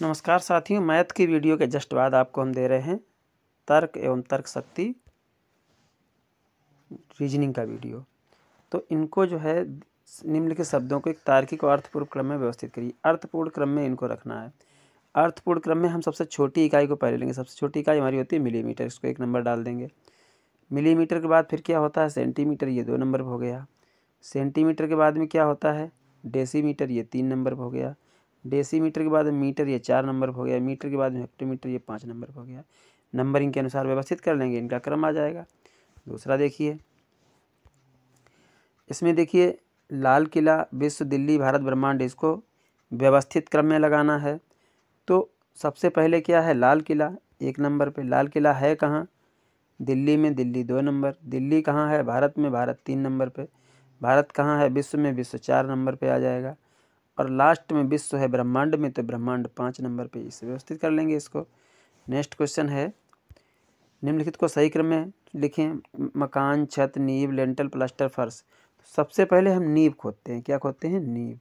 नमस्कार साथियों मैथ की वीडियो के जस्ट बाद आपको हम दे रहे हैं तर्क एवं तर्क शक्ति रीजनिंग का वीडियो तो इनको जो है निम्नलिखित शब्दों को एक तार्किक और अर्थपूर्ण क्रम में व्यवस्थित करिए अर्थपूर्ण क्रम में इनको रखना है अर्थपूर्ण क्रम में हम सबसे छोटी इकाई को पहले लेंगे सबसे छोटी इकाई हमारी होती है मिलीमीटर इसको एक नंबर डाल देंगे मिलीमीटर के बाद फिर क्या होता है सेंटीमीटर ये दो नंबर हो गया सेंटीमीटर के बाद में क्या होता है डेसीमीटर ये तीन नंबर हो गया डेसीमीटर के बाद मीटर ये चार नंबर हो गया मीटर के बाद में हेक्टोमीटर ये पाँच नंबर हो गया नंबरिंग के अनुसार व्यवस्थित कर लेंगे इनका क्रम आ जाएगा दूसरा देखिए इसमें देखिए लाल किला विश्व दिल्ली भारत ब्रह्मांड इसको व्यवस्थित क्रम में लगाना है तो सबसे पहले क्या है लाल किला एक नंबर पे लाल किला है कहाँ दिल्ली में दिल्ली दो नंबर दिल्ली कहाँ है भारत में भारत तीन नंबर पे भारत कहाँ है विश्व में विश्व चार नंबर पे आ जाएगा और लास्ट में विश्व है ब्रह्मांड में तो ब्रह्मांड पाँच नंबर पे इसे व्यवस्थित कर लेंगे इसको नेक्स्ट क्वेश्चन है निम्नलिखित को सही क्रम में लिखें मकान छत नींव लेंटल प्लास्टर फर्श सबसे पहले हम नींव खोदते हैं क्या खोदते हैं नींव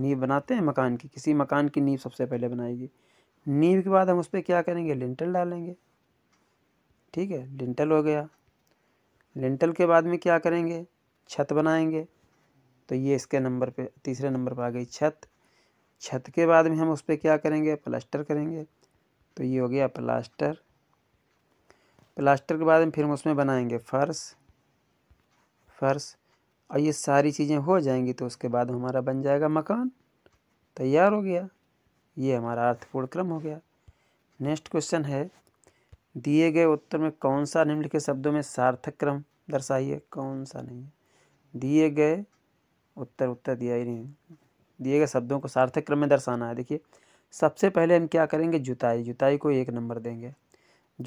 नींव बनाते हैं मकान की किसी मकान की नींव सबसे पहले बनाएगी नींव के बाद हम उस पर क्या करेंगे लिंटल डालेंगे ठीक है लिंटल हो गया लिंटल के बाद में क्या करेंगे छत बनाएंगे तो ये इसके नंबर पे तीसरे नंबर पर आ गई छत छत के बाद में हम उस पर क्या करेंगे प्लास्टर करेंगे तो ये हो गया प्लास्टर प्लास्टर के बाद में फिर हम उसमें बनाएंगे फर्श फर्श और ये सारी चीज़ें हो जाएंगी तो उसके बाद हमारा बन जाएगा मकान तैयार हो गया ये हमारा अर्थपूर्ण क्रम हो गया नेक्स्ट क्वेश्चन है दिए गए उत्तर में कौन सा निम्नलिखित शब्दों में सार्थक क्रम दर्शाइए कौन सा नहीं दिए गए उत्तर उत्तर दिया ही नहीं दिए गए शब्दों को सार्थक क्रम में दर्शाना है देखिए सबसे पहले हम क्या करेंगे जुताई जुताई को एक नंबर देंगे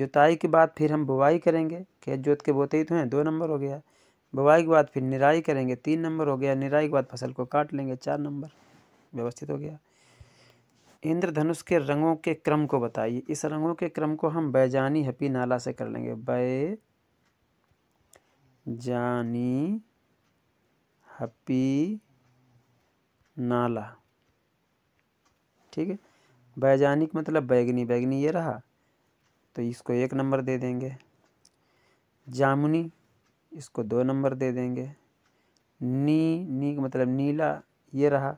जुताई के बाद फिर हम बुवाई करेंगे खेत जोत के बोते ही तो हैं दो नंबर हो गया बुवाई के बाद फिर निराई करेंगे तीन नंबर हो गया निराई के बाद फसल को काट लेंगे चार नंबर व्यवस्थित हो गया इंद्रधनुष के रंगों के क्रम को बताइए इस रंगों के क्रम को हम बैजानी हपी नाला से कर लेंगे बै जानी हपी नाला ठीक है बैजानिक मतलब बैगनी बैगनी ये रहा तो इसको एक नंबर दे देंगे जामुनी इसको दो नंबर दे देंगे नी नी मतलब नीला ये रहा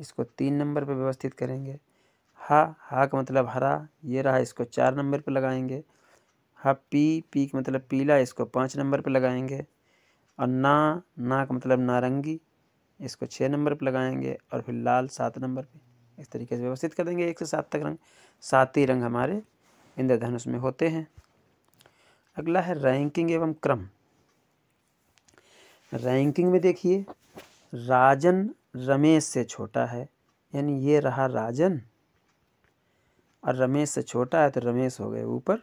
इसको तीन नंबर पर व्यवस्थित करेंगे हा हा का मतलब हरा ये रहा इसको चार नंबर पर लगाएंगे हा पी पी का मतलब पीला इसको पाँच नंबर पर लगाएंगे और ना ना का मतलब नारंगी इसको छः नंबर पर लगाएंगे और फिर लाल सात नंबर पे इस तरीके से व्यवस्थित कर देंगे एक से सात तक रंग सात ही रंग हमारे इंद्रधनुष में होते हैं अगला है रैंकिंग एवं क्रम रैंकिंग में देखिए राजन रमेश से छोटा है यानी ये रहा राजन और रमेश से छोटा है तो रमेश हो गए ऊपर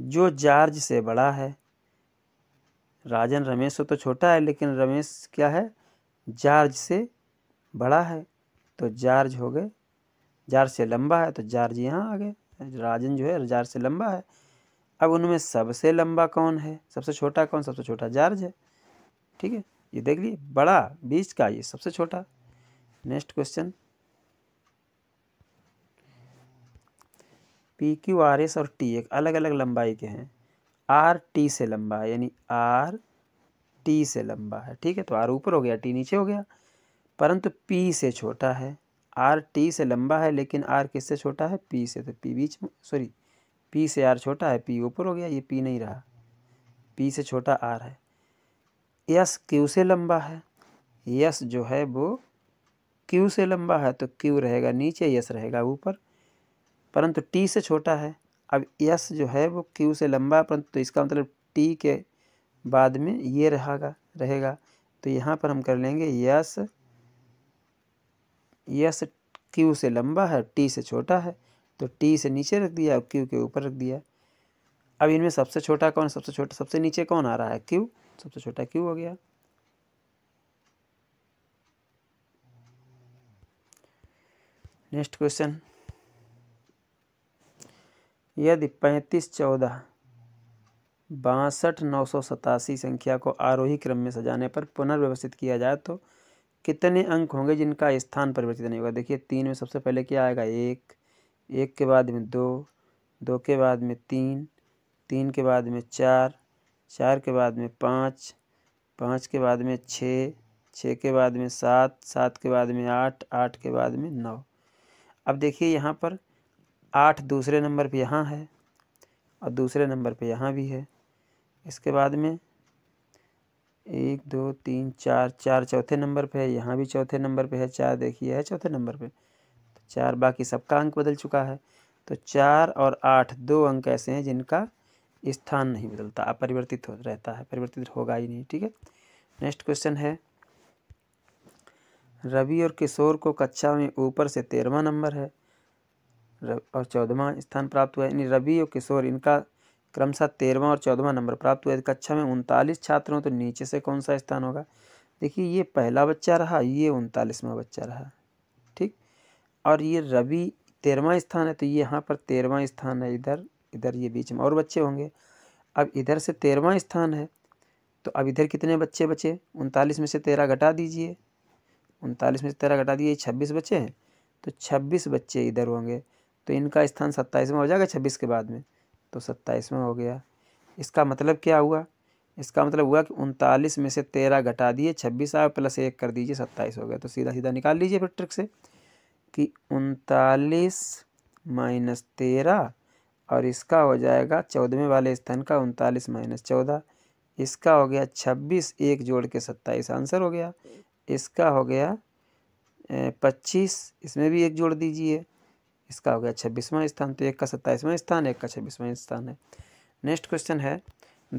जो जार्ज से बड़ा है राजन रमेश से तो छोटा है लेकिन रमेश क्या है जार्ज से बड़ा है तो जार्ज हो गए जार्ज से लंबा है तो जार्ज यहाँ आ गए राजन जो है जार्ज से लंबा है अब उनमें सबसे लंबा कौन है सबसे छोटा कौन सबसे छोटा जार्ज है ठीक है ये देख लीजिए बड़ा बीच का ये सबसे छोटा next question P Q R S और टी एक अलग अलग लंबाई के हैं आर टी से लंबा है यानी आर टी से लंबा है ठीक है तो आर ऊपर हो गया टी नीचे हो गया परंतु पी से छोटा है आर टी से लंबा है लेकिन आर किससे छोटा है पी से तो पी बीच में सॉरी पी से आर छोटा है पी ऊपर हो गया ये पी नहीं रहा पी से छोटा आर है यस क्यू से लंबा है यस जो है वो क्यू से लंबा है तो क्यू रहेगा नीचे यस रहेगा ऊपर परंतु टी से छोटा है अब यस जो है वो क्यू से लंबा परंतु तो इसका मतलब टी के बाद में ये रहेगा रहेगा तो यहाँ पर हम कर लेंगे यस यस क्यू से लंबा है टी से छोटा है तो टी से नीचे रख दिया और क्यू के ऊपर रख दिया अब इनमें सबसे छोटा कौन सबसे छोटा सबसे नीचे कौन आ रहा है क्यू सबसे छोटा क्यू हो गया नेक्स्ट क्वेश्चन यदि पैंतीस चौदह बासठ नौ सौ सतासी संख्या को आरोही क्रम में सजाने पर पुनर्व्यवस्थित किया जाए तो कितने अंक होंगे जिनका स्थान परिवर्तित नहीं होगा देखिए तीन में सबसे पहले क्या आएगा एक एक के बाद में दो दो के बाद में तीन तीन के बाद में चार चार के बाद में पाँच पाँच के बाद में छः छः के बाद में सात सात के बाद में आठ आठ के बाद में नौ अब देखिए यहाँ पर आठ दूसरे नंबर पे यहाँ है और दूसरे नंबर पे यहाँ भी है इसके बाद में एक दो तीन चार चार चौथे नंबर पे है यहाँ भी चौथे नंबर पे है चार देखिए है चौथे नंबर पे तो चार बाकी सबका अंक बदल चुका है तो चार और आठ दो अंक ऐसे हैं जिनका स्थान नहीं बदलता अपरिवर्तित हो रहता है परिवर्तित होगा ही नहीं ठीक है नेक्स्ट क्वेश्चन है रवि और किशोर को कक्षा में ऊपर से तेरहवा नंबर है और चौदहवा स्थान प्राप्त हुआ यानी रवि और किशोर इनका क्रमशः तेरहवा और चौदहवा नंबर प्राप्त हुआ कक्षा में उनतालीस छात्र हों तो नीचे से कौन सा स्थान होगा देखिए ये पहला बच्चा रहा ये उनतालीसवा बच्चा रहा ठीक और ये रवि तेरहवा स्थान है तो ये यहाँ पर तेरहवा स्थान है इधर इधर ये बीच में और बच्चे होंगे अब इधर से तेरहवा स्थान है तो अब इधर कितने बच्चे बचे उनतालीस में से तेरह घटा दीजिए उनतालीस में से तेरह घटा दिए छब्बीस बच्चे हैं तो छब्बीस बच्चे इधर होंगे तो इनका स्थान में हो जाएगा छब्बीस के बाद में तो में हो गया इसका मतलब क्या हुआ इसका मतलब हुआ कि उनतालीस में से तेरह घटा दिए छब्बीस आए प्लस एक कर दीजिए सत्ताईस हो गया तो सीधा सीधा निकाल लीजिए फिर ट्रिक से कि उनतालीस माइनस तेरह और इसका हो जाएगा चौदहवें वाले स्थान का उनतालीस माइनस चौदह इसका हो गया छब्बीस एक जोड़ के सत्ताईस आंसर हो गया इसका हो गया पच्चीस इसमें भी एक जोड़ दीजिए इसका हो गया छब्बीसवां स्थान तो एक का सत्ताईसवां स्थान एक का छब्बीसवां स्थान है नेक्स्ट क्वेश्चन है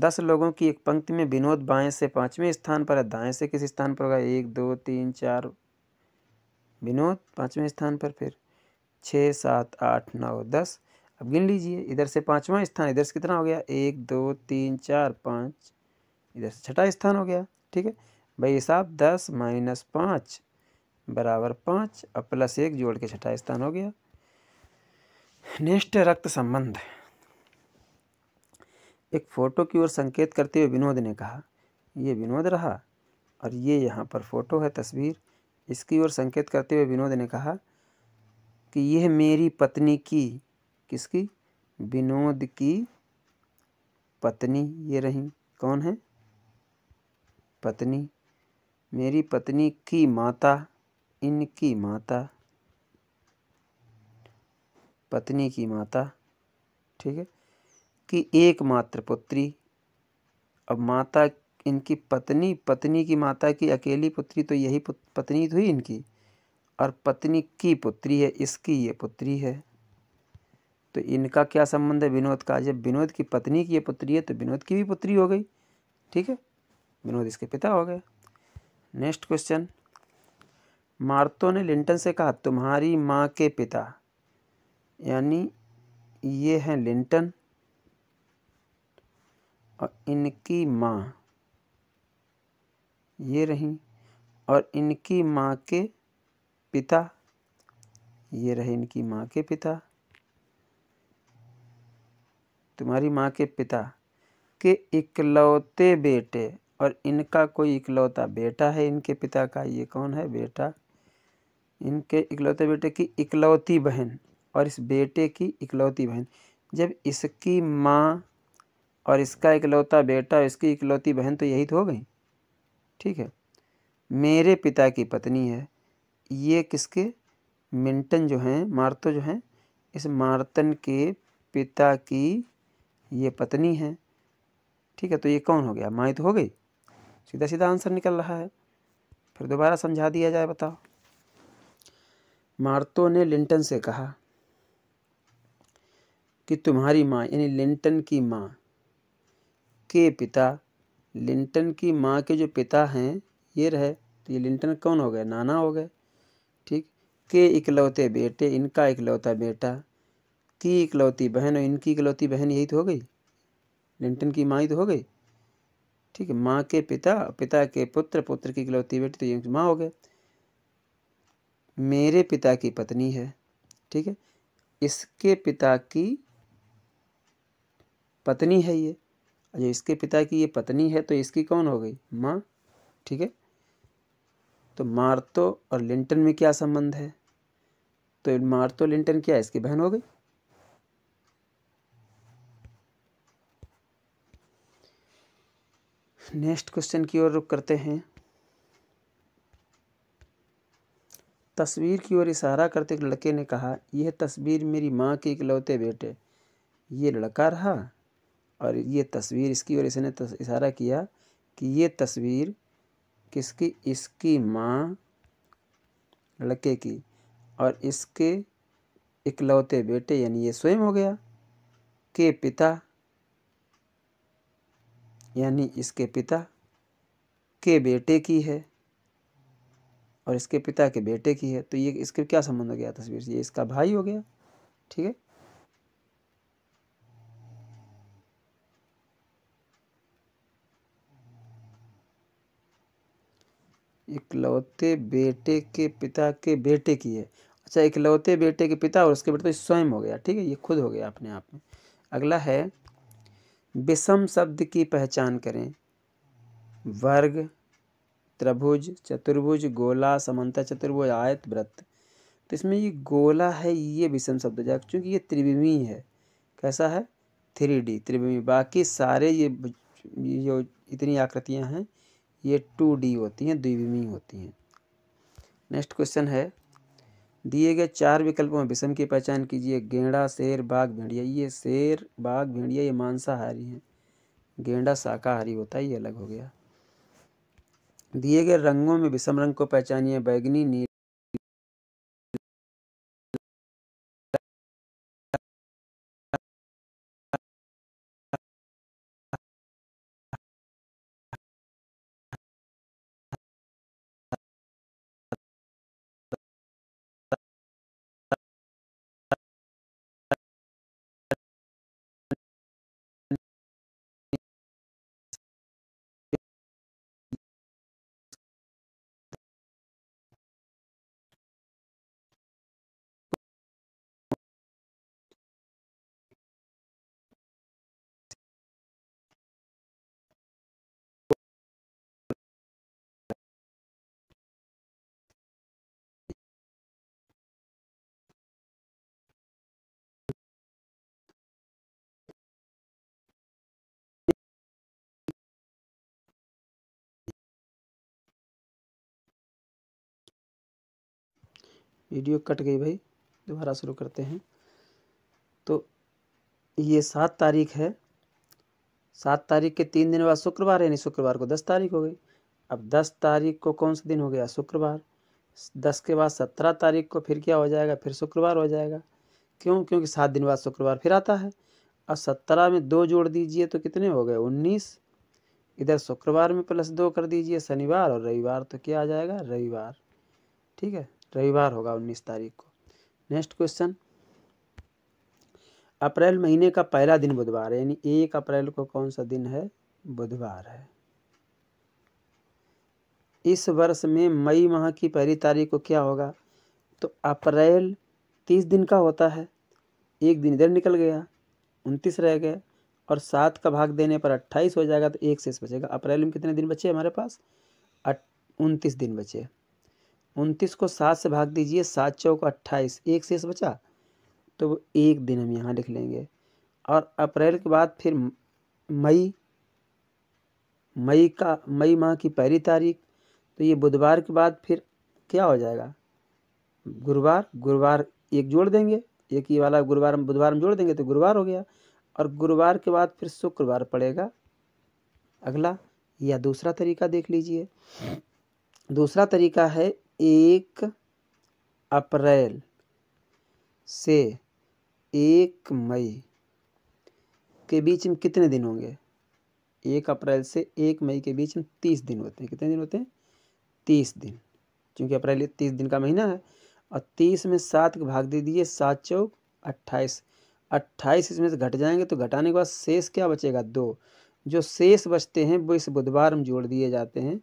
दस लोगों की एक पंक्ति में विनोद बाएं से पाँचवें स्थान पर है दाएं से किस स्थान पर होगा एक दो तीन चार विनोद पाँचवें स्थान पर फिर छः सात आठ नौ दस अब गिन लीजिए इधर से पाँचवा स्थान इधर से कितना हो गया एक दो तीन चार पाँच इधर से छठा स्थान हो गया ठीक है भाई साहब दस माइनस पाँच बराबर पाँच और प्लस एक जोड़ के छठा स्थान हो गया निष्ठ रक्त संबंध एक फ़ोटो की ओर संकेत करते हुए विनोद ने कहा यह विनोद रहा और ये यहाँ पर फ़ोटो है तस्वीर इसकी ओर संकेत करते हुए विनोद ने कहा कि यह मेरी पत्नी की किसकी विनोद की पत्नी ये रही कौन है पत्नी मेरी पत्नी की माता इनकी माता पत्नी की माता ठीक है कि एकमात्र पुत्री अब माता इनकी पत्नी पत्नी की माता की अकेली पुत्री तो यही पत्नी तो हुई इनकी और पत्नी की पुत्री है इसकी ये पुत्री है तो इनका क्या संबंध है विनोद का जब विनोद की पत्नी की ये पुत्री है तो विनोद की भी पुत्री हो गई ठीक है विनोद इसके पिता हो गए नेक्स्ट क्वेश्चन मार्तो ने लिंटन से कहा तुम्हारी माँ के पिता यानी ये हैं लिंटन और इनकी माँ ये रही और इनकी माँ के पिता ये रहे इनकी माँ के पिता तुम्हारी माँ के पिता के इकलौते बेटे और इनका कोई इकलौता बेटा है इनके पिता का ये कौन है बेटा इनके इकलौते बेटे की इकलौती बहन और इस बेटे की इकलौती बहन जब इसकी माँ और इसका इकलौता बेटा इसकी इकलौती बहन तो यही तो हो गई ठीक है मेरे पिता की पत्नी है ये किसके मिंटन जो हैं मार्तो जो हैं इस मार्तन के पिता की ये पत्नी है ठीक है तो ये कौन हो गया माई तो हो गई सीधा सीधा आंसर निकल रहा है फिर दोबारा समझा दिया जाए बताओ मार्तो ने लिंटन से कहा कि तुम्हारी माँ यानी लिंटन की माँ के पिता लिंटन की माँ के जो पिता हैं ये रहे तो ये लिंटन कौन हो गए नाना हो गए ठीक के इकलौते बेटे इनका इकलौता बेटा की इकलौती बहन और इनकी इकलौती बहन यही तो हो गई लिंटन की माँ ही तो हो गई ठीक है माँ के पिता पिता के पुत्र पुत्र की इकलौती बेटी तो ये माँ हो गए मेरे पिता की पत्नी है ठीक है इसके पिता की पत्नी है ये जो अच्छा, इसके पिता की ये पत्नी है तो इसकी कौन हो गई माँ ठीक है तो मार्तो और लिंटन में क्या संबंध है तो मार्तो लिंटन क्या है इसकी बहन हो गई नेक्स्ट क्वेश्चन की ओर रुक करते हैं तस्वीर की ओर इशारा करते एक लड़के ने कहा यह तस्वीर मेरी माँ के इकलौते बेटे ये लड़का रहा और ये तस्वीर इसकी और इसने इशारा किया कि ये तस्वीर किसकी इसकी माँ लड़के की और इसके इकलौते बेटे यानी ये स्वयं हो गया के पिता यानी इसके पिता के बेटे की है और इसके पिता के बेटे की है तो ये इसके क्या संबंध हो गया तस्वीर ये इसका भाई हो गया ठीक है इकलौते बेटे के पिता के बेटे की है अच्छा इकलौते बेटे के पिता और उसके बेटे तो स्वयं हो गया ठीक है ये खुद हो गया अपने आप में अगला है विषम शब्द की पहचान करें वर्ग त्रिभुज चतुर्भुज गोला समंता चतुर्भुज आयत व्रत तो इसमें ये गोला है ये विषम शब्द हो जाएगा क्योंकि ये त्रिविमी है कैसा है थ्री डी त्रिविमी बाकी सारे ये जो इतनी आकृतियाँ हैं ये टू डी होती हैं द्विविमी होती हैं नेक्स्ट क्वेश्चन है दिए गए चार विकल्पों में विषम की पहचान कीजिए गेंडा शेर बाघ भेड़िया ये शेर बाघ भेड़िया ये मांसाहारी हैं गेंडा शाकाहारी होता है ये अलग हो गया दिए गए रंगों में विषम रंग को पहचानिए बैगनी नील वीडियो कट गई भाई दोबारा शुरू करते हैं तो ये सात तारीख है सात तारीख के तीन दिन बाद शुक्रवार यानी शुक्रवार को दस तारीख हो गई अब दस तारीख को कौन सा दिन हो गया शुक्रवार दस के बाद सत्रह तारीख को फिर क्या हो जाएगा फिर शुक्रवार हो जाएगा क्यों क्योंकि सात दिन बाद शुक्रवार फिर आता है अब सत्रह में दो जोड़ दीजिए तो कितने हो गए उन्नीस इधर शुक्रवार में प्लस दो कर दीजिए शनिवार और रविवार तो क्या आ जाएगा रविवार ठीक है रविवार होगा उन्नीस तारीख को नेक्स्ट क्वेश्चन अप्रैल महीने का पहला दिन बुधवार है यानी एक अप्रैल को कौन सा दिन है बुधवार है इस वर्ष में मई माह की पहली तारीख को क्या होगा तो अप्रैल तीस दिन का होता है एक दिन इधर निकल गया उनतीस रह गए और सात का भाग देने पर अट्ठाईस हो जाएगा तो एक से बचेगा अप्रैल में कितने दिन बचे हमारे पास उनतीस दिन बचे उनतीस को सात से भाग दीजिए सात चौक अट्ठाईस एक शेष बचा तो एक दिन हम यहाँ लिख लेंगे और अप्रैल के बाद फिर मई मई का मई माह की पहली तारीख तो ये बुधवार के बाद फिर क्या हो जाएगा गुरुवार गुरुवार एक जोड़ देंगे एक ही वाला गुरुवार बुधवार में जोड़ देंगे तो गुरुवार हो गया और गुरुवार के बाद फिर शुक्रवार पड़ेगा अगला या दूसरा तरीका देख लीजिए दूसरा तरीका है एक अप्रैल से एक मई के बीच में कितने दिन होंगे एक अप्रैल से एक मई के बीच में तीस दिन होते हैं कितने दिन होते हैं तीस दिन क्योंकि अप्रैल तीस दिन का महीना है और तीस में सात का भाग दे दिए सात चौक अट्ठाईस अट्ठाईस इसमें से घट जाएंगे तो घटाने के बाद शेष क्या बचेगा दो जो शेष बचते हैं वो इस बुधवार में जोड़ दिए जाते हैं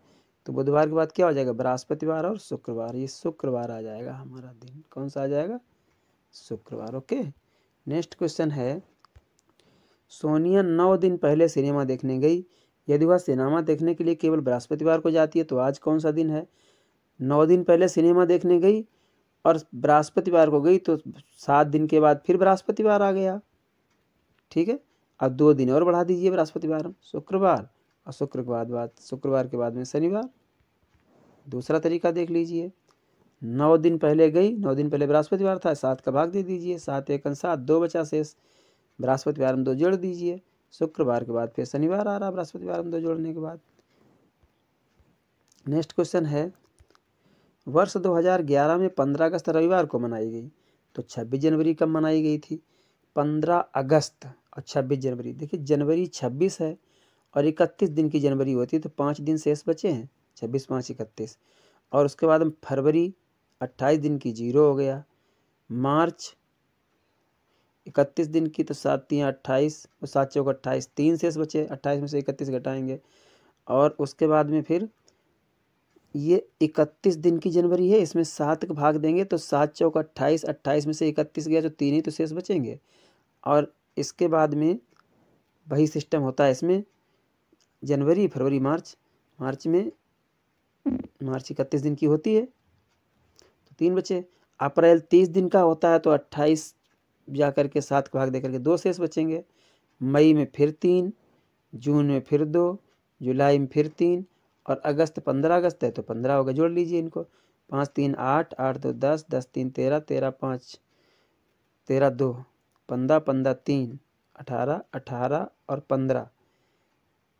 तो बुधवार के बाद क्या हो जाएगा बृहस्पतिवार और शुक्रवार ये शुक्रवार आ जाएगा हमारा दिन कौन सा आ जाएगा शुक्रवार ओके नेक्स्ट क्वेश्चन है सोनिया नौ दिन पहले सिनेमा देखने गई यदि वह सिनेमा देखने के लिए केवल बृहस्पतिवार को जाती है तो आज कौन सा दिन है नौ दिन पहले सिनेमा देखने गई और बृहस्पतिवार को गई तो सात दिन के बाद फिर बृहस्पतिवार आ गया ठीक है अब दो दिन और बढ़ा दीजिए बृहस्पतिवार शुक्रवार और शुक्र के बाद बाद शुक्रवार के बाद में शनिवार दूसरा तरीका देख लीजिए नौ दिन पहले गई नौ दिन पहले बृहस्पतिवार था सात का भाग दे दीजिए सात एक सात दो बचा शेष बृहस्पतिवार में दो जोड़ दीजिए शुक्रवार के बाद फिर शनिवार आ रहा बृहस्पतिवार में दो जोड़ने के बाद नेक्स्ट क्वेश्चन है वर्ष 2011 में 15 अगस्त रविवार को मनाई गई तो 26 जनवरी कब मनाई गई थी 15 अगस्त और 26 जनवरी देखिए जनवरी 26 है और 31 दिन की जनवरी होती है तो पाँच दिन शेष बचे हैं छब्बीस पाँच इकतीस और उसके बाद हम फरवरी अट्ठाईस दिन की जीरो हो गया मार्च इकतीस दिन की तो सात तीन अट्ठाईस और सात चौक अट्ठाईस तीन शेष बचे अट्ठाईस में से इकतीस घटाएंगे और उसके बाद में फिर ये इकतीस दिन की जनवरी है इसमें सात का भाग देंगे तो सात चौक अट्ठाईस अट्ठाईस में से इकतीस गया जो तो तीन ही तो शेष बचेंगे और इसके बाद में वही सिस्टम होता है इसमें जनवरी फरवरी मार्च मार्च में मार्च इकतीस दिन की होती है तो तीन बचे अप्रैल तीस दिन का होता है तो अट्ठाईस जा कर के सात को भाग दे करके दो शेष बचेंगे मई में फिर तीन जून में फिर दो जुलाई में फिर तीन और अगस्त पंद्रह अगस्त है तो पंद्रह होगा जोड़ लीजिए इनको पाँच तीन आठ आठ दो दस दस तीन तेरह तेरह पाँच तेरह दो पंद्रह पंद्रह तीन अठारह अठारह और पंद्रह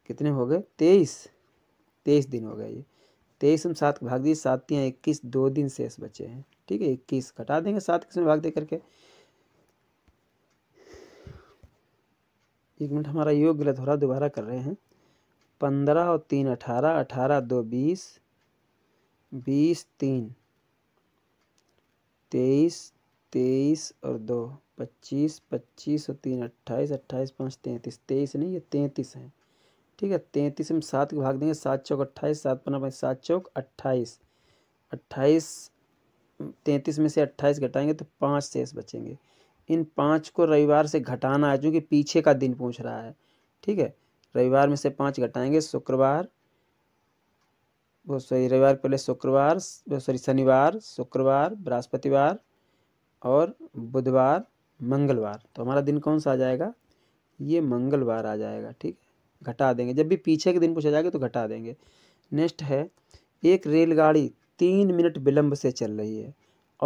कितने हो गए तेईस तेईस दिन हो गए ये तेईस में सात भाग दिए सात तीन इक्कीस दो दिन शेष बचे हैं ठीक है इक्कीस घटा देंगे सात किस में भाग दे करके एक मिनट हमारा योग गलत हो रहा दोबारा कर रहे हैं पंद्रह और तीन अठारह अठारह दो बीस बीस तीन तेईस तेईस और दो पच्चीस पच्चीस और तीन अट्ठाईस अट्ठाईस पाँच तैंतीस तेईस नहीं ये तैंतीस हैं ठीक है तैंतीस में सात को भाग देंगे सात चौक अट्ठाईस सात पंद्रह पाँच सात चौक अट्ठाईस अट्ठाईस तैंतीस में से अट्ठाईस घटाएंगे तो पाँच शेष बचेंगे इन पाँच को रविवार से घटाना है चूँकि पीछे का दिन पूछ रहा है ठीक है रविवार में से पाँच घटाएंगे शुक्रवार वो सॉरी रविवार पहले शुक्रवार सॉरी शनिवार शुक्रवार बृहस्पतिवार और बुधवार मंगलवार तो हमारा दिन कौन सा आ जाएगा ये मंगलवार आ जाएगा ठीक है घटा देंगे जब भी पीछे के दिन पूछा जाएगा तो घटा देंगे नेक्स्ट है एक रेलगाड़ी तीन मिनट विलंब से चल रही है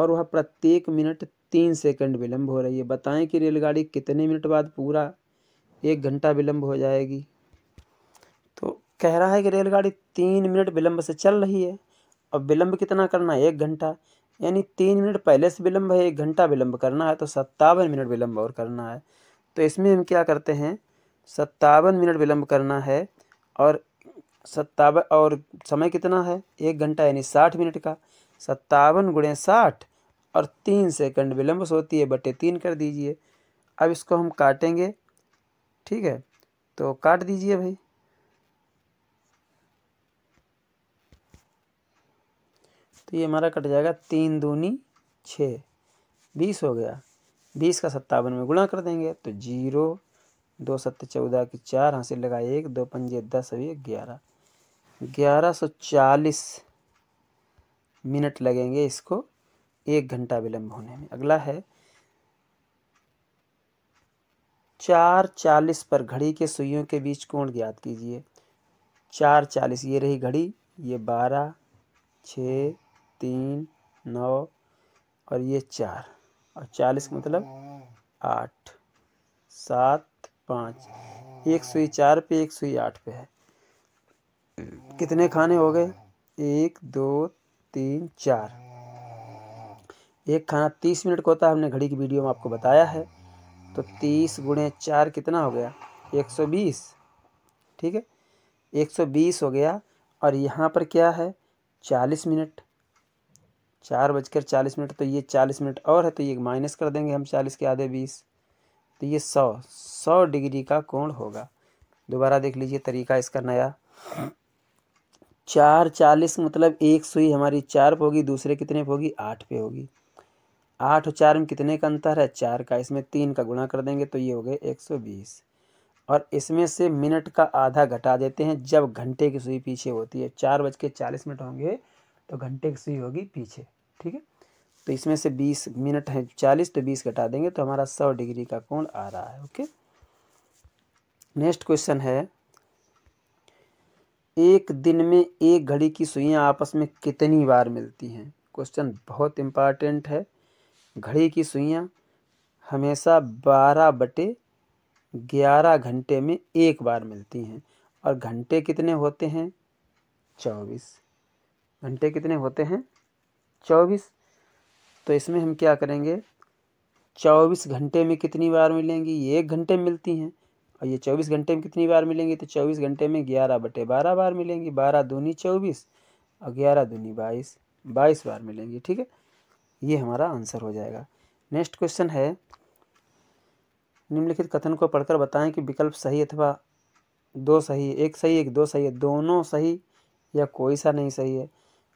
और वह प्रत्येक मिनट तीन सेकंड विलंब हो रही है बताएं कि रेलगाड़ी कितने मिनट बाद पूरा एक घंटा विलंब हो जाएगी तो कह रहा है कि रेलगाड़ी तीन मिनट विलंब से चल रही है और विलंब कितना करना है एक घंटा यानी तीन मिनट पहले से विलंब है एक घंटा विलंब करना है तो सत्तावन मिनट विलंब और करना है तो इसमें हम क्या करते हैं सत्तावन मिनट विलंब करना है और सत्तावन और समय कितना है एक घंटा यानी साठ मिनट का सत्तावन गुणे साठ और तीन सेकंड विलंब होती है बटे तीन कर दीजिए अब इसको हम काटेंगे ठीक है तो काट दीजिए भाई तो ये हमारा कट जाएगा तीन दूनी छः बीस हो गया बीस का सत्तावन में गुणा कर देंगे तो जीरो दो सत्य चौदह की चार हासिल लगा एक दो पंजे दस अभी ग्यारह ग्यारह सौ चालीस मिनट लगेंगे इसको एक घंटा विलम्ब होने में अगला है चार चालीस पर घड़ी के सुइयों के बीच कोण ज्ञात कीजिए चार चालीस ये रही घड़ी ये बारह छ तीन नौ और ये चार और चालीस का मतलब आठ सात पाँच एक सुई चार पे एक सुई आठ पे है कितने खाने हो गए एक दो तीन चार एक खाना तीस मिनट का होता है हमने घड़ी की वीडियो में आपको बताया है तो तीस गुणे चार कितना हो गया एक सौ बीस ठीक है एक सौ बीस हो गया और यहाँ पर क्या है चालीस मिनट चार बजकर चालीस मिनट तो ये चालीस मिनट और है तो ये माइनस कर देंगे हम चालीस के आधे बीस तो ये सौ सौ डिग्री का कोण होगा दोबारा देख लीजिए तरीका इसका नया चार चालीस मतलब एक सुई हमारी चार पे होगी दूसरे कितने पे होगी आठ पे होगी आठ और चार में कितने का अंतर है चार का इसमें तीन का गुणा कर देंगे तो ये हो गए एक सौ बीस और इसमें से मिनट का आधा घटा देते हैं जब घंटे की सुई पीछे होती है चार बज के चालीस मिनट होंगे तो घंटे की सुई होगी पीछे ठीक है तो इसमें से बीस मिनट है चालीस तो बीस घटा देंगे तो हमारा सौ डिग्री का कोण आ रहा है ओके नेक्स्ट क्वेश्चन है एक दिन में एक घड़ी की सुइयाँ आपस में कितनी बार मिलती हैं क्वेश्चन बहुत इम्पॉर्टेंट है घड़ी की सुइयां हमेशा बारह बटे ग्यारह घंटे में एक बार मिलती हैं और घंटे कितने होते हैं चौबीस घंटे कितने होते हैं चौबीस तो इसमें हम क्या करेंगे चौबीस घंटे में कितनी बार मिलेंगी ये एक घंटे में मिलती हैं और ये चौबीस घंटे में कितनी बार मिलेंगी तो चौबीस घंटे में ग्यारह बटे बारह बार मिलेंगी बारह दूनी चौबीस और ग्यारह दूनी बाईस बाईस बार मिलेंगी ठीक है ये हमारा आंसर हो जाएगा नेक्स्ट क्वेश्चन है निम्नलिखित कथन को पढ़कर बताएं कि विकल्प सही अथवा दो सही एक सही एक दो सही है दोनों सही या कोई सा नहीं सही है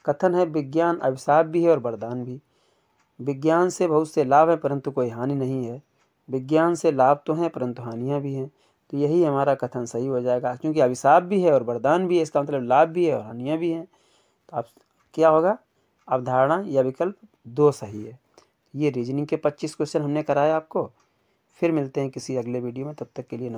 कथन है विज्ञान अभिशाप भी है और वरदान भी विज्ञान से बहुत से लाभ हैं परंतु कोई हानि नहीं है विज्ञान से लाभ तो हैं परंतु हानियाँ भी हैं तो यही हमारा कथन सही हो जाएगा क्योंकि अभिशाप भी है और वरदान भी है इसका मतलब लाभ भी है और हानियाँ भी हैं तो आप क्या होगा अवधारणा या विकल्प दो सही है ये रीजनिंग के पच्चीस क्वेश्चन हमने कराया आपको फिर मिलते हैं किसी अगले वीडियो में तब तक के लिए